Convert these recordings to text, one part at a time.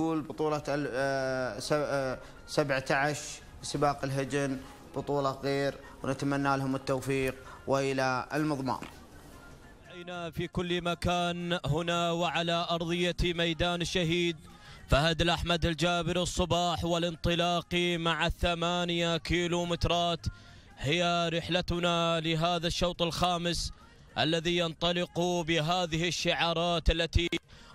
بطولة 17 آه، آه، سباق الهجن بطولة غير ونتمنى لهم التوفيق وإلى المضمار علينا في كل مكان هنا وعلى أرضية ميدان الشهيد فهد الأحمد الجابر الصباح والانطلاق مع الثمانية كيلومترات هي رحلتنا لهذا الشوط الخامس الذي ينطلق بهذه الشعارات التي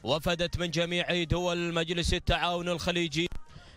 وفدت من جميع دول مجلس التعاون الخليجي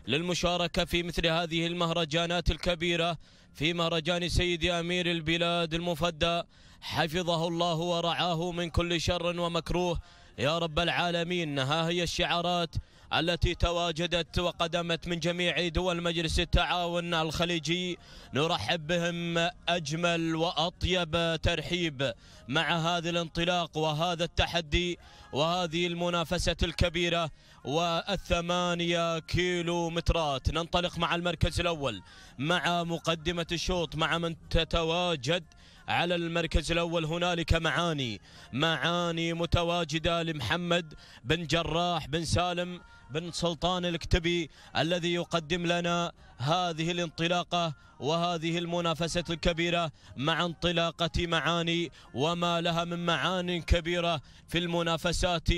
للمشاركة في مثل هذه المهرجانات الكبيرة في مهرجان سيد أمير البلاد المفدى حفظه الله ورعاه من كل شر ومكروه يا رب العالمين ها هي الشعارات التي تواجدت وقدمت من جميع دول مجلس التعاون الخليجي نرحب بهم أجمل وأطيب ترحيب مع هذا الانطلاق وهذا التحدي وهذه المنافسة الكبيرة والثمانية كيلو مترات ننطلق مع المركز الأول مع مقدمة الشوط مع من تتواجد على المركز الأول هنالك معاني معاني متواجدة لمحمد بن جراح بن سالم بن سلطان الكتبي الذي يقدم لنا هذه الانطلاقة وهذه المنافسة الكبيرة مع انطلاقة معاني وما لها من معان كبيرة في المنافسات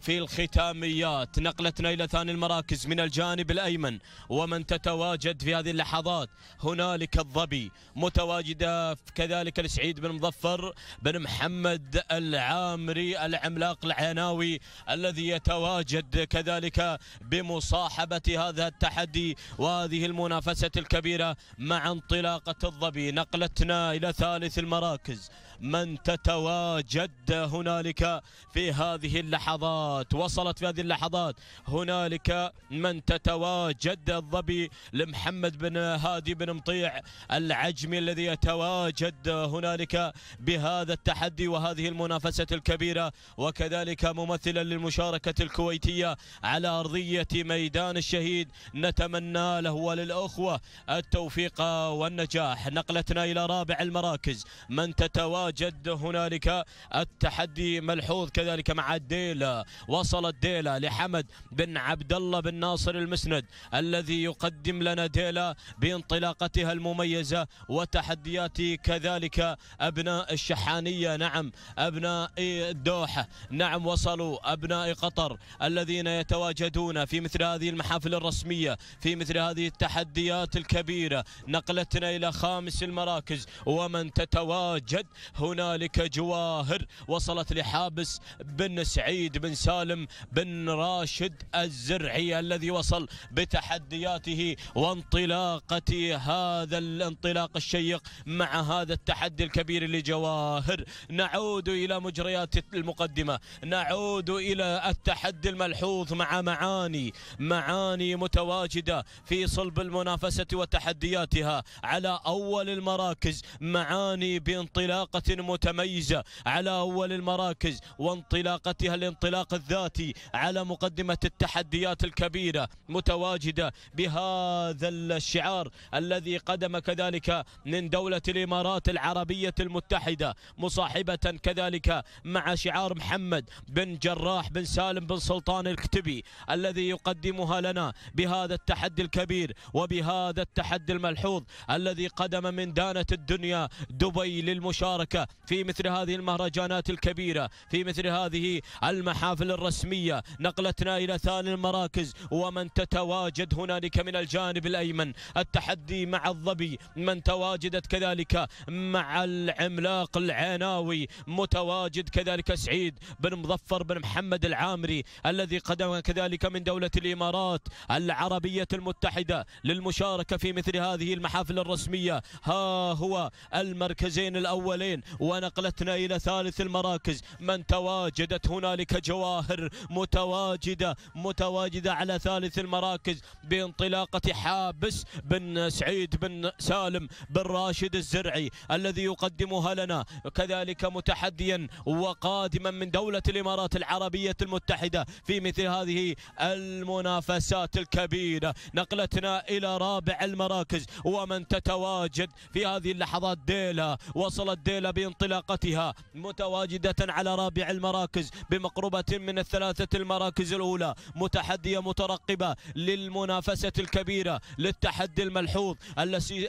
في الختاميات نقلتنا إلى ثاني المراكز من الجانب الأيمن ومن تتواجد في هذه اللحظات هنالك الظبي متواجدة كذلك السعيد بن مظفر بن محمد العامري العملاق العناوي الذي يتواجد كذلك بمصاحبة هذا التحدي وهذه الم المنافسة الكبيرة مع انطلاقة الظبي نقلتنا إلى ثالث المراكز من تتواجد هنالك في هذه اللحظات وصلت في هذه اللحظات هنالك من تتواجد الظبي لمحمد بن هادي بن مطيع العجمي الذي يتواجد هنالك بهذا التحدي وهذه المنافسة الكبيرة وكذلك ممثلا للمشاركة الكويتية على أرضية ميدان الشهيد نتمنى له وللأخوة التوفيق والنجاح نقلتنا إلى رابع المراكز من تتواجد جد هنالك التحدي ملحوظ كذلك مع ديلا وصلت ديلا لحمد بن عبد الله بن ناصر المسند الذي يقدم لنا ديلا بانطلاقتها المميزة وتحديات كذلك أبناء الشحانية نعم أبناء الدوحة نعم وصلوا أبناء قطر الذين يتواجدون في مثل هذه المحافل الرسمية في مثل هذه التحديات الكبيرة نقلتنا إلى خامس المراكز ومن تتواجد هنالك جواهر وصلت لحابس بن سعيد بن سالم بن راشد الزرعي الذي وصل بتحدياته وانطلاقة هذا الانطلاق الشيق مع هذا التحدي الكبير لجواهر نعود إلى مجريات المقدمة نعود إلى التحدي الملحوظ مع معاني معاني متواجدة في صلب المنافسة وتحدياتها على أول المراكز معاني بانطلاقة متميزة على أول المراكز وانطلاقتها الانطلاق الذاتي على مقدمة التحديات الكبيرة متواجدة بهذا الشعار الذي قدم كذلك من دولة الإمارات العربية المتحدة مصاحبة كذلك مع شعار محمد بن جراح بن سالم بن سلطان الكتبي الذي يقدمها لنا بهذا التحدي الكبير وبهذا التحدي الملحوظ الذي قدم من دانة الدنيا دبي للمشاركة في مثل هذه المهرجانات الكبيرة في مثل هذه المحافل الرسمية نقلتنا إلى ثاني المراكز ومن تتواجد هنالك من الجانب الأيمن التحدي مع الظبي من تواجدت كذلك مع العملاق العناوي متواجد كذلك سعيد بن مظفر بن محمد العامري الذي قدم كذلك من دولة الإمارات العربية المتحدة للمشاركة في مثل هذه المحافل الرسمية ها هو المركزين الأولين ونقلتنا إلى ثالث المراكز من تواجدت هنالك جواهر متواجدة متواجدة على ثالث المراكز بانطلاقة حابس بن سعيد بن سالم بن راشد الزرعي الذي يقدمها لنا كذلك متحديا وقادما من دولة الإمارات العربية المتحدة في مثل هذه المنافسات الكبيرة نقلتنا إلى رابع المراكز ومن تتواجد في هذه اللحظات ديلا وصلت ديلا بانطلاقتها متواجدة على رابع المراكز بمقربة من الثلاثة المراكز الأولى متحدية مترقبة للمنافسة الكبيرة للتحدي الملحوظ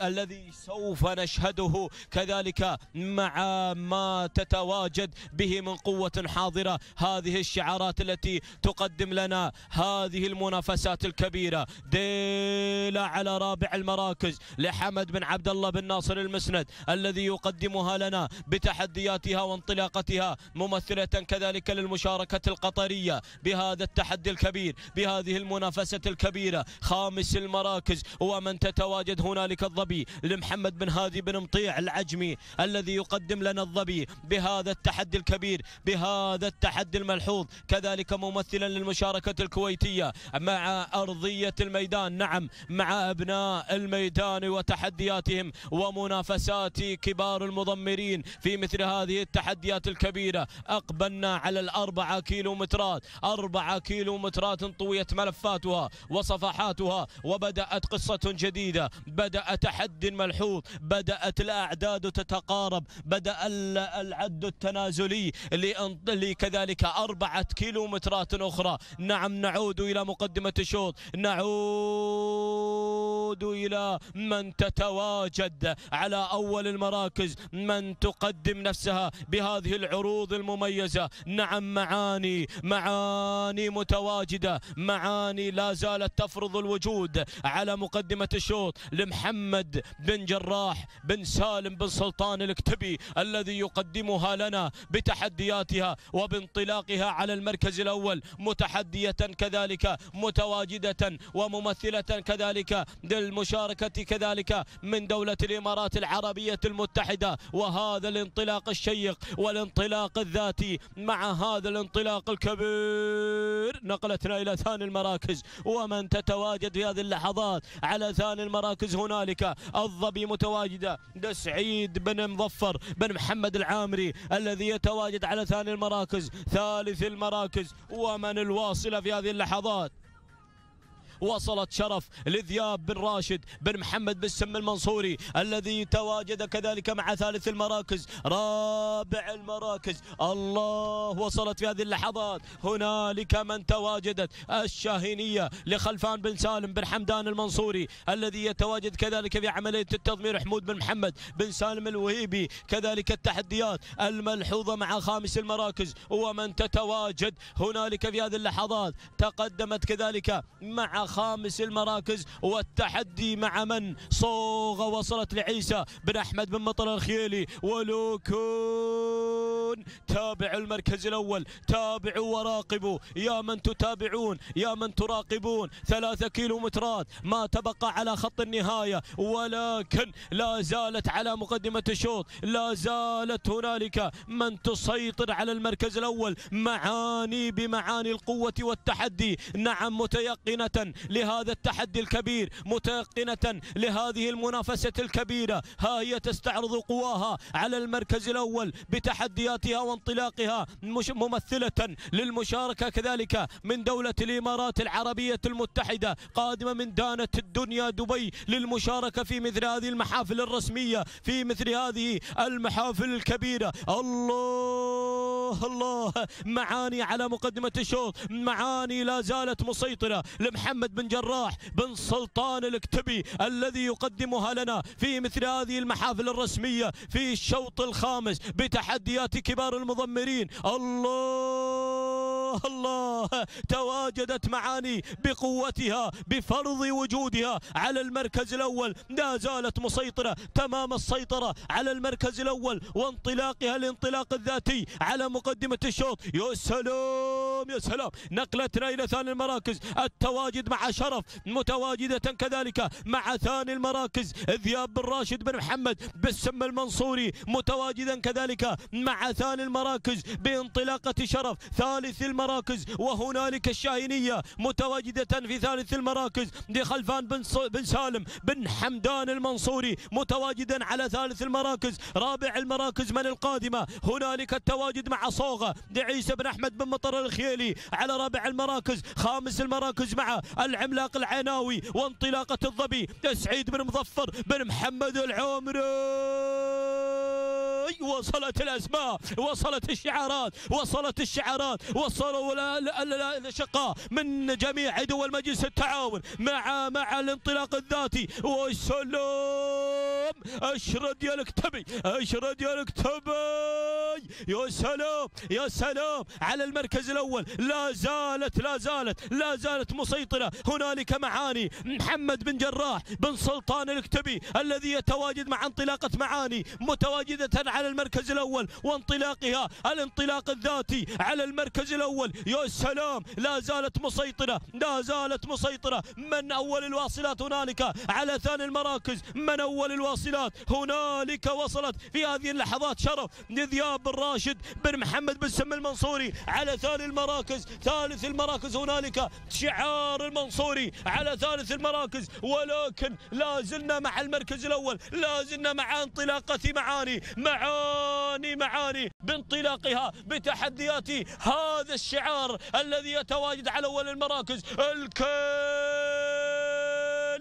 الذي سوف نشهده كذلك مع ما تتواجد به من قوة حاضرة هذه الشعارات التي تقدم لنا هذه المنافسات الكبيرة ديلا على رابع المراكز لحمد بن عبد الله بن ناصر المسند الذي يقدمها لنا بتحدياتها وانطلاقتها ممثلة كذلك للمشاركة القطرية بهذا التحدي الكبير بهذه المنافسة الكبيرة خامس المراكز ومن تتواجد هنالك الظبي لمحمد بن هادي بن مطيع العجمي الذي يقدم لنا الظبي بهذا التحدي الكبير بهذا التحدي الملحوظ كذلك ممثلا للمشاركة الكويتية مع أرضية الميدان نعم مع أبناء الميدان وتحدياتهم ومنافسات كبار المضمرين اللاعبين في مثل هذه التحديات الكبيرة أقبلنا على الأربعة كيلومترات أربعة كيلومترات طويت ملفاتها وصفحاتها وبدأت قصة جديدة بدأ تحدي ملحوظ بدأت الأعداد تتقارب بدأ العد التنازلي لكذلك أربعة كيلومترات أخرى نعم نعود إلى مقدمة الشوط نعود إلى من تتواجد على أول المراكز من ت تقدم نفسها بهذه العروض المميزة نعم معاني معاني متواجدة معاني لا زالت تفرض الوجود على مقدمة الشوط لمحمد بن جراح بن سالم بن سلطان الاكتبي الذي يقدمها لنا بتحدياتها وبانطلاقها على المركز الأول متحدية كذلك متواجدة وممثلة كذلك للمشاركة كذلك من دولة الإمارات العربية المتحدة وهذا هذا الانطلاق الشيق والانطلاق الذاتي مع هذا الانطلاق الكبير نقلتنا إلى ثاني المراكز ومن تتواجد في هذه اللحظات على ثاني المراكز هنالك الظبي متواجدة سعيد بن مظفر بن محمد العامري الذي يتواجد على ثاني المراكز ثالث المراكز ومن الواصلة في هذه اللحظات وصلت شرف لذياب بن راشد بن محمد بن سم المنصوري الذي تواجد كذلك مع ثالث المراكز رابع المراكز الله وصلت في هذه اللحظات هنالك من تواجدت الشاهينية لخلفان بن سالم بن حمدان المنصوري الذي يتواجد كذلك في عملية التضمير حمود بن محمد بن سالم الوهيبي كذلك التحديات الملحوظة مع خامس المراكز ومن تتواجد هنالك في هذه اللحظات تقدمت كذلك مع خامس المراكز والتحدي مع من صوغة وصلت لعيسى بن أحمد بن مطر الخيلي ولوكو تتابعون تابعوا المركز الأول تابعوا وراقبوا يا من تتابعون يا من تراقبون ثلاثة كيلو مترات ما تبقى على خط النهاية ولكن لا زالت على مقدمة الشوط لا زالت هنالك من تسيطر على المركز الأول معاني بمعاني القوة والتحدي نعم متيقنة لهذا التحدي الكبير متيقنة لهذه المنافسة الكبيرة ها هي تستعرض قواها على المركز الأول بتحديات بداياتها وانطلاقها ممثلة للمشاركة كذلك من دولة الإمارات العربية المتحدة قادمة من دانة الدنيا دبي للمشاركة في مثل هذه المحافل الرسمية في مثل هذه المحافل الكبيرة الله الله الله معاني على مقدمة الشوط معاني لا زالت مسيطرة لمحمد بن جراح بن سلطان الكتبي الذي يقدمها لنا في مثل هذه المحافل الرسمية في الشوط الخامس بتحديات كبار المضمرين الله الله الله تواجدت معاني بقوتها بفرض وجودها على المركز الأول لا زالت مسيطرة تمام السيطرة على المركز الأول وانطلاقها الانطلاق الذاتي على مقدمة الشوط يا سلام اليوم يا سلام نقلتنا إلى ثاني المراكز التواجد مع شرف متواجدة كذلك مع ثاني المراكز ذياب بن راشد بن محمد بالسم المنصوري متواجدا كذلك مع ثاني المراكز بانطلاقة شرف ثالث المراكز وهنالك الشاهينية متواجدة في ثالث المراكز لخلفان بن, بن سالم بن حمدان المنصوري متواجدا على ثالث المراكز رابع المراكز من القادمة هنالك التواجد مع صوغة لعيسى بن أحمد بن مطر الخير الشيلي على رابع المراكز خامس المراكز مع العملاق العناوي وانطلاقة الظبي سعيد بن مظفر بن محمد العمري وصلت الأسماء وصلت الشعارات وصلت الشعارات وصلوا الأشقاء من جميع دول مجلس التعاون مع مع الانطلاق الذاتي والسلام اشرد يا الكتبي اشرد يا الكتبي يا سلام يا سلام على المركز الأول لا زالت لا زالت لا زالت مسيطرة هنالك معاني محمد بن جراح بن سلطان الكتبي الذي يتواجد مع انطلاقة معاني متواجدة على المركز الأول وانطلاقها الانطلاق الذاتي على المركز الأول يا سلام لا زالت مسيطرة لا زالت مسيطرة من أول الواصلات هنالك على ثاني المراكز من أول الواصلات هنالك وصلت في هذه اللحظات شرف لذياب بن راشد بن محمد بن سم المنصوري على ثاني المراكز ثالث المراكز هنالك شعار المنصوري على ثالث المراكز ولكن لا زلنا مع المركز الاول لا زلنا مع انطلاقه معاني معاني معاني بانطلاقها بتحديات هذا الشعار الذي يتواجد على اول المراكز الكل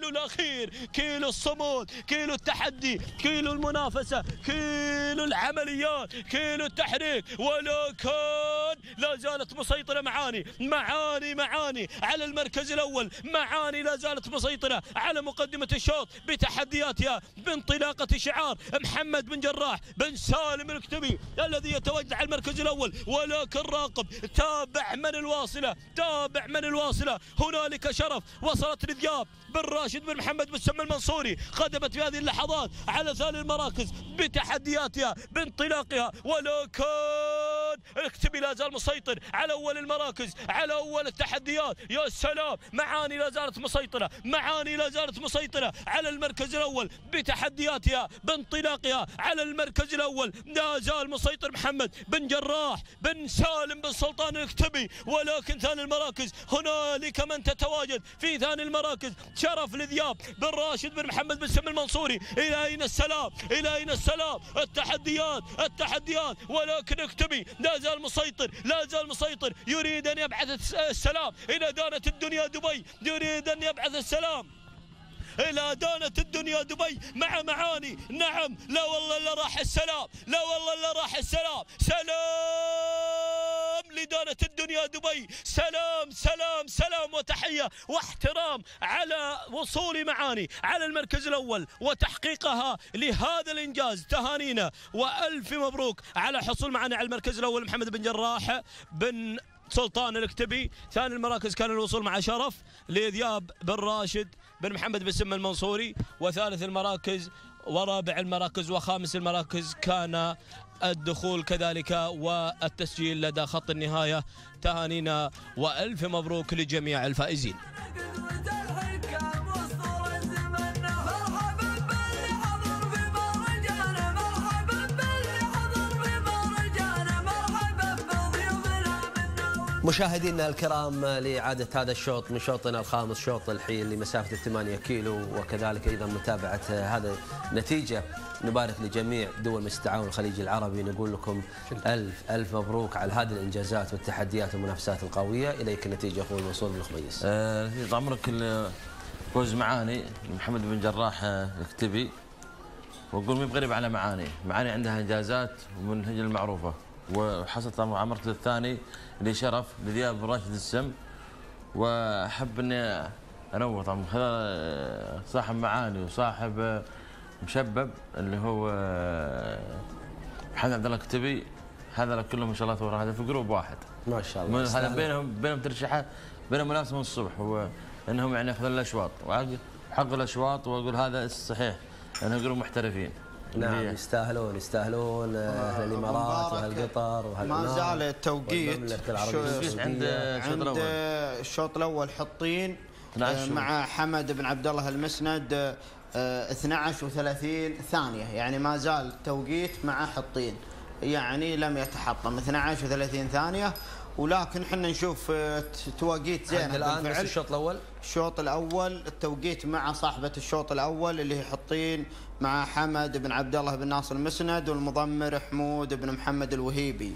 كيلو الاخير كيلو الصمود كيلو التحدي كيلو المنافسه كيلو العمليات كيلو التحريك ولو كان لا زالت مسيطره معاني معاني معاني على المركز الاول معاني لا زالت مسيطره على مقدمه الشوط بتحدياتها بانطلاقه شعار محمد بن جراح بن سالم الكتبي الذي يتواجد على المركز الاول ولكن راقب تابع من الواصله تابع من الواصله هنالك شرف وصلت لذياب بن راشد راشد بن محمد مسمى المنصوري قدمت في هذه اللحظات على ثاني المراكز بتحدياتها بانطلاقها ولكن الاتحاد الاكتبي لا زال مسيطر على اول المراكز على اول التحديات يا سلام معاني لا زالت مسيطره معاني لا زالت مسيطره على المركز الاول بتحدياتها بانطلاقها على المركز الاول لا زال مسيطر محمد بن جراح بن سالم بن سلطان الاكتبي ولكن ثاني المراكز هنالك من تتواجد في ثاني المراكز شرف لذياب بن راشد بن محمد بن سم المنصوري الى اين السلام الى اين السلام التحديات التحديات ولكن اكتبي لازال زال مسيطر لا زال مسيطر يريد أن يبعث السلام إلى دانة الدنيا دبي يريد أن يبعث السلام الى دانة الدنيا دبي مع معاني نعم لا والله الا راح السلام لا والله الا راح السلام سلام سلام لدارة الدنيا دبي سلام سلام سلام وتحية واحترام على وصول معاني على المركز الأول وتحقيقها لهذا الإنجاز تهانينا وألف مبروك على حصول معاني على المركز الأول محمد بن جراح بن سلطان الكتبي ثاني المراكز كان الوصول مع شرف لذياب بن راشد بن محمد بن سم المنصوري وثالث المراكز ورابع المراكز وخامس المراكز كان الدخول كذلك والتسجيل لدى خط النهاية تهانينا وألف مبروك لجميع الفائزين مشاهدينا الكرام لإعادة هذا الشوط من شوطنا الخامس شوط الحين لمسافة 8 كيلو وكذلك أيضا متابعة هذا النتيجة نبارك لجميع دول مجلس التعاون الخليجي العربي نقول لكم ألف ألف مبروك على هذه الإنجازات والتحديات والمنافسات القوية إليك النتيجة أخوي منصور بن خميس. آه عمرك فوز معاني محمد بن جراح آه، اكتبي واقول مين بغريب على معاني، معاني عندها إنجازات ومن هي المعروفة وحصلت عمرته الثاني شرف لذياب راشد السم وأحب أني أنوط آه، صاحب معاني وصاحب آه، مشبب اللي هو محمد عبد الله كتبي هذا كلهم ما شاء الله هذا في جروب واحد ما شاء الله هذا بينهم بينهم ترشيحات بينهم منافسه من الصبح هو انهم يعني ياخذون الاشواط حق الاشواط واقول هذا صحيح انه جروب محترفين نعم يستاهلون يستاهلون آه، آه، اهل الامارات واهل قطر ما نعم. زال التوقيت عند عند الشوط الاول حطين آه، مع حمد بن عبد الله المسند 12 آه، و30 ثانية يعني ما زال التوقيت مع حطين يعني لم يتحطم 12 و30 ثانية ولكن احنا نشوف آه، تواقيت زين الان بس الشوط الاول الشوط الاول التوقيت مع صاحبه الشوط الاول اللي هي حطين مع حمد بن عبد الله بن ناصر المسند والمضمر حمود بن محمد الوهيبي